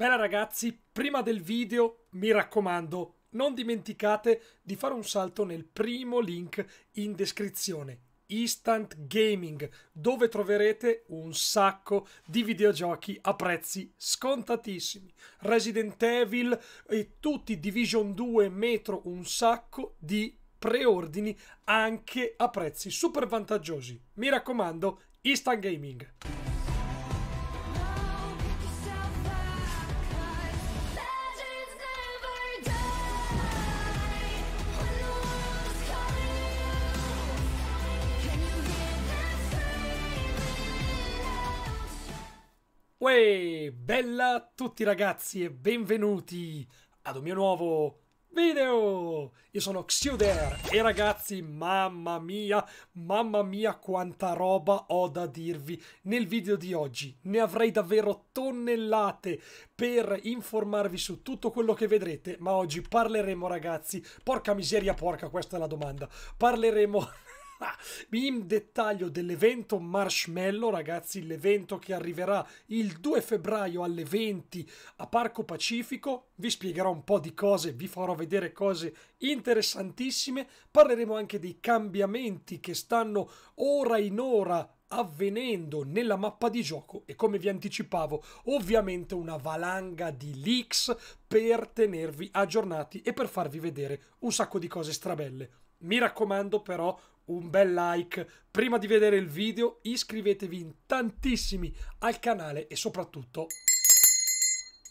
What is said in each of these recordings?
Bella ragazzi, prima del video mi raccomando, non dimenticate di fare un salto nel primo link in descrizione. Instant Gaming, dove troverete un sacco di videogiochi a prezzi scontatissimi. Resident Evil e tutti Division 2, Metro, un sacco di preordini anche a prezzi super vantaggiosi. Mi raccomando, Instant Gaming. Uè, bella a tutti ragazzi e benvenuti ad un mio nuovo video! Io sono Xuder e ragazzi, mamma mia, mamma mia quanta roba ho da dirvi nel video di oggi. Ne avrei davvero tonnellate per informarvi su tutto quello che vedrete, ma oggi parleremo ragazzi, porca miseria porca, questa è la domanda, parleremo... in dettaglio dell'evento Marshmallow, ragazzi, l'evento che arriverà il 2 febbraio alle 20 a Parco Pacifico. Vi spiegherò un po' di cose, vi farò vedere cose interessantissime. Parleremo anche dei cambiamenti che stanno ora in ora avvenendo nella mappa di gioco e come vi anticipavo ovviamente una valanga di leaks per tenervi aggiornati e per farvi vedere un sacco di cose strabelle. Mi raccomando però un bel like. Prima di vedere il video iscrivetevi in tantissimi al canale e soprattutto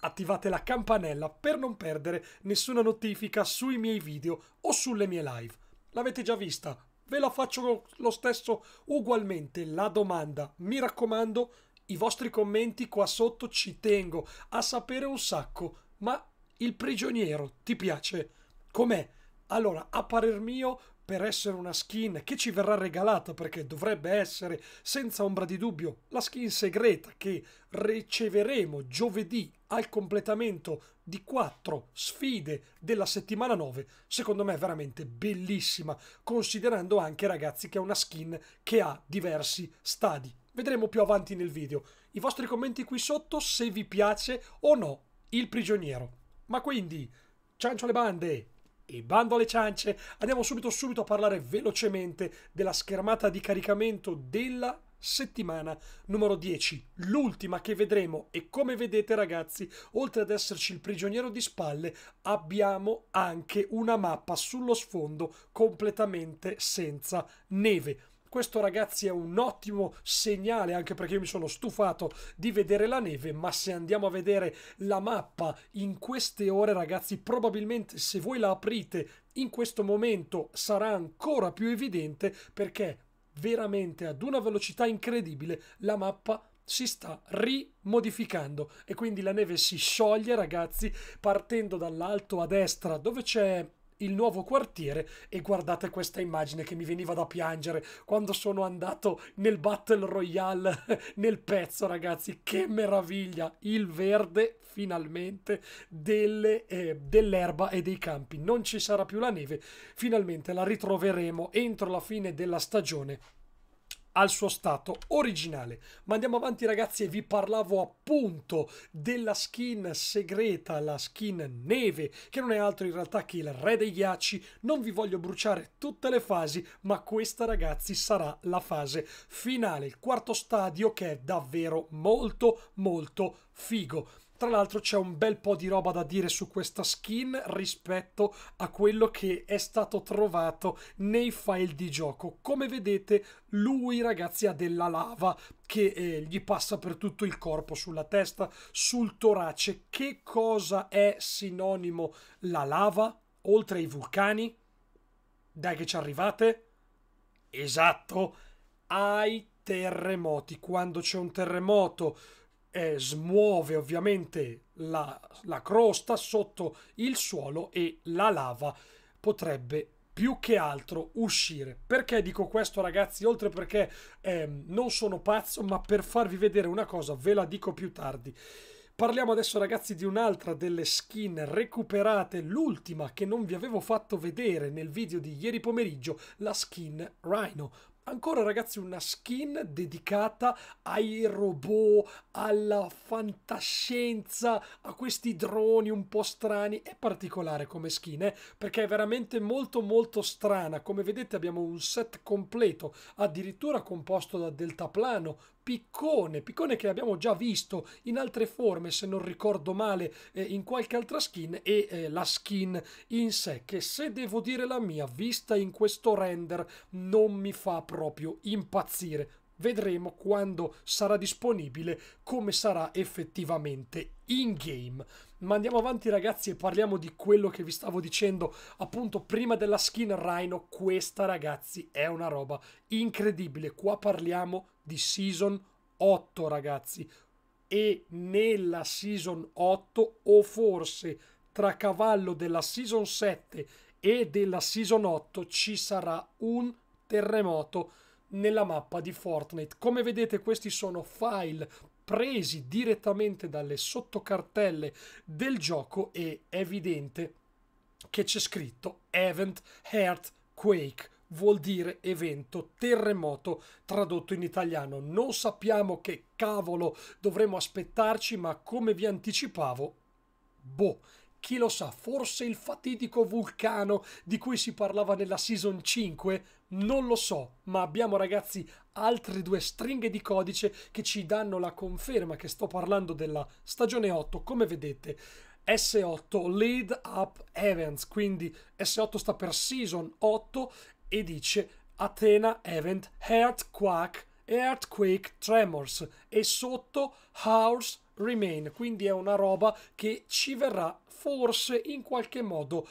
attivate la campanella per non perdere nessuna notifica sui miei video o sulle mie live. L'avete già vista? Ve la faccio lo stesso ugualmente la domanda. Mi raccomando, i vostri commenti qua sotto ci tengo a sapere un sacco, ma il prigioniero ti piace? Com'è? Allora, a parer mio, per essere una skin che ci verrà regalata perché dovrebbe essere senza ombra di dubbio la skin segreta che riceveremo giovedì al completamento di quattro sfide della settimana 9, secondo me è veramente bellissima, considerando anche ragazzi che è una skin che ha diversi stadi. Vedremo più avanti nel video. I vostri commenti qui sotto se vi piace o no il prigioniero. Ma quindi, ciancio le bande! E bando alle ciance, andiamo subito subito a parlare velocemente della schermata di caricamento della settimana numero 10, l'ultima che vedremo e come vedete ragazzi, oltre ad esserci il prigioniero di spalle, abbiamo anche una mappa sullo sfondo completamente senza neve questo ragazzi è un ottimo segnale anche perché io mi sono stufato di vedere la neve, ma se andiamo a vedere la mappa in queste ore ragazzi, probabilmente se voi la aprite in questo momento sarà ancora più evidente perché veramente ad una velocità incredibile la mappa si sta rimodificando e quindi la neve si scioglie ragazzi partendo dall'alto a destra dove c'è il nuovo quartiere e guardate questa immagine che mi veniva da piangere quando sono andato nel Battle Royale nel pezzo ragazzi che meraviglia il verde finalmente delle, eh, dell'erba e dei campi non ci sarà più la neve finalmente la ritroveremo entro la fine della stagione al suo stato originale. Ma andiamo avanti ragazzi e vi parlavo appunto della skin segreta, la skin neve, che non è altro in realtà che il re dei ghiacci. Non vi voglio bruciare tutte le fasi, ma questa ragazzi sarà la fase finale, il quarto stadio che è davvero molto molto figo. Tra l'altro c'è un bel po' di roba da dire su questa skin rispetto a quello che è stato trovato nei file di gioco. Come vedete lui ragazzi ha della lava che eh, gli passa per tutto il corpo, sulla testa, sul torace. Che cosa è sinonimo la lava oltre ai vulcani? Dai che ci arrivate? Esatto, ai terremoti. Quando c'è un terremoto eh, smuove ovviamente la, la crosta sotto il suolo e la lava potrebbe più che altro uscire. Perché dico questo ragazzi? Oltre perché eh, non sono pazzo, ma per farvi vedere una cosa ve la dico più tardi. Parliamo adesso ragazzi di un'altra delle skin recuperate, l'ultima che non vi avevo fatto vedere nel video di ieri pomeriggio, la skin Rhino ancora ragazzi una skin dedicata ai robot, alla fantascienza, a questi droni un po' strani. È particolare come skin, eh? perché è veramente molto molto strana. Come vedete abbiamo un set completo, addirittura composto da deltaplano, Piccone, Piccone che abbiamo già visto in altre forme, se non ricordo male, eh, in qualche altra skin e eh, la skin in sé che se devo dire la mia, vista in questo render, non mi fa proprio impazzire. Vedremo quando sarà disponibile come sarà effettivamente in game. Ma andiamo avanti ragazzi e parliamo di quello che vi stavo dicendo appunto prima della skin Rhino. Questa ragazzi è una roba incredibile. Qua parliamo di Season 8, ragazzi. E nella Season 8 o forse tra cavallo della Season 7 e della Season 8 ci sarà un terremoto nella mappa di Fortnite. Come vedete questi sono file presi direttamente dalle sottocartelle del gioco e è evidente che c'è scritto Event Earthquake vuol dire evento terremoto tradotto in italiano. Non sappiamo che cavolo dovremo aspettarci, ma come vi anticipavo, boh. Chi lo sa, forse il fatidico vulcano di cui si parlava nella season 5? Non lo so, ma abbiamo ragazzi altre due stringhe di codice che ci danno la conferma che sto parlando della stagione 8, come vedete. S8 Lead Up Events, quindi S8 sta per Season 8 e dice Athena Event Earthquake, Earthquake Tremors e sotto House Remain, quindi è una roba che ci verrà forse in qualche modo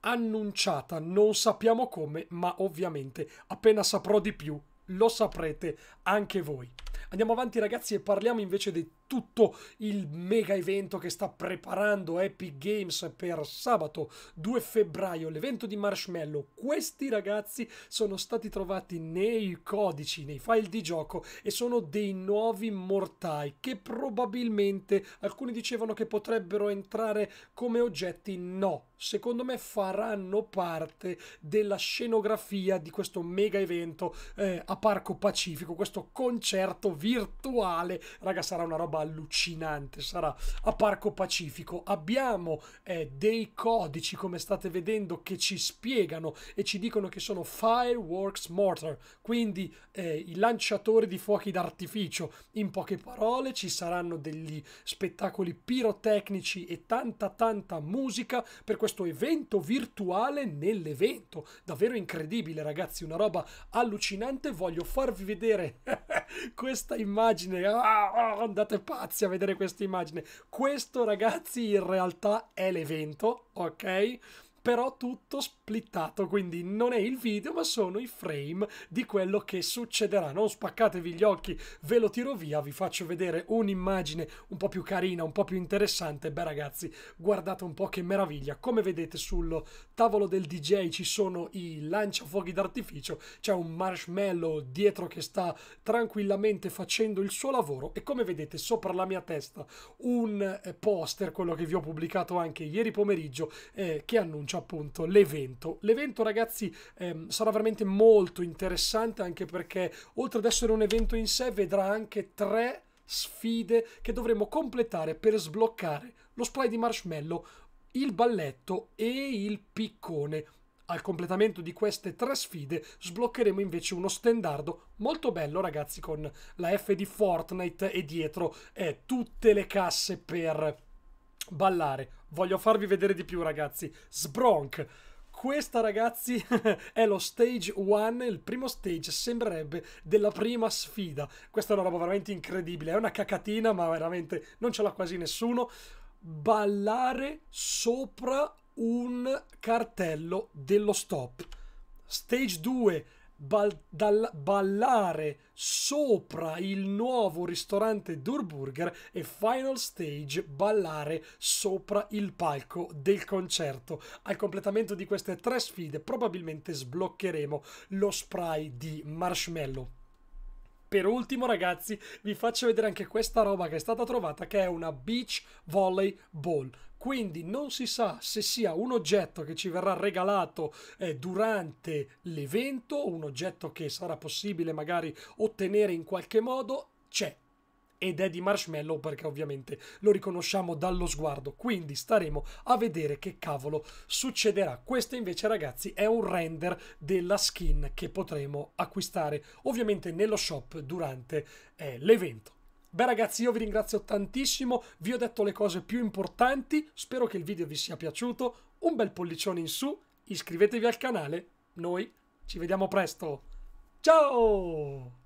annunciata, non sappiamo come, ma ovviamente appena saprò di più lo saprete anche voi. Andiamo avanti ragazzi e parliamo invece di tutto il mega evento che sta preparando Epic Games per sabato 2 febbraio, l'evento di Marshmallow. Questi ragazzi sono stati trovati nei codici, nei file di gioco e sono dei nuovi mortai che probabilmente alcuni dicevano che potrebbero entrare come oggetti. No, secondo me faranno parte della scenografia di questo mega evento eh, a Parco Pacifico, questo concerto virtuale. Raga, sarà una roba roba allucinante sarà a Parco Pacifico. Abbiamo eh, dei codici, come state vedendo, che ci spiegano e ci dicono che sono fireworks mortar, quindi eh, i lanciatori di fuochi d'artificio. In poche parole ci saranno degli spettacoli pirotecnici e tanta tanta musica per questo evento virtuale nell'evento. Davvero incredibile ragazzi, una roba allucinante. Voglio farvi vedere questa immagine. Ah, ah andate pazzi a vedere questa immagine. Questo, ragazzi, in realtà è l'evento, ok? però tutto splittato, quindi non è il video ma sono i frame di quello che succederà. Non spaccatevi gli occhi, ve lo tiro via, vi faccio vedere un'immagine un po' più carina, un po' più interessante. Beh ragazzi, guardate un po' che meraviglia. Come vedete sul tavolo del DJ ci sono i lanciafuochi d'artificio, c'è un marshmallow dietro che sta tranquillamente facendo il suo lavoro e come vedete sopra la mia testa un eh, poster, quello che vi ho pubblicato anche ieri pomeriggio, eh, che annuncia faccio appunto l'evento. L'evento ragazzi ehm, sarà veramente molto interessante anche perché oltre ad essere un evento in sé vedrà anche tre sfide che dovremo completare per sbloccare lo spray di marshmallow, il balletto e il piccone. Al completamento di queste tre sfide sbloccheremo invece uno stendardo molto bello ragazzi con la F di Fortnite e dietro eh, tutte le casse per ballare. Voglio farvi vedere di più, ragazzi. Sbronk. Questa, ragazzi, è lo stage 1, il primo stage, sembrerebbe, della prima sfida. Questa è una roba veramente incredibile. È una cacatina, ma veramente non ce l'ha quasi nessuno. Ballare sopra un cartello dello stop. Stage 2 bal ballare sopra il nuovo ristorante Durburger e Final Stage ballare sopra il palco del concerto. Al completamento di queste tre sfide probabilmente sbloccheremo lo spray di Marshmallow. Per ultimo ragazzi vi faccio vedere anche questa roba che è stata trovata che è una beach volleyball quindi non si sa se sia un oggetto che ci verrà regalato eh, durante l'evento, un oggetto che sarà possibile magari ottenere in qualche modo, c'è ed è di Marshmallow perché ovviamente lo riconosciamo dallo sguardo, quindi staremo a vedere che cavolo succederà. Questo invece ragazzi è un render della skin che potremo acquistare ovviamente nello shop durante eh, l'evento. Beh ragazzi io vi ringrazio tantissimo, vi ho detto le cose più importanti, spero che il video vi sia piaciuto, un bel pollicione in su, iscrivetevi al canale, noi ci vediamo presto, ciao!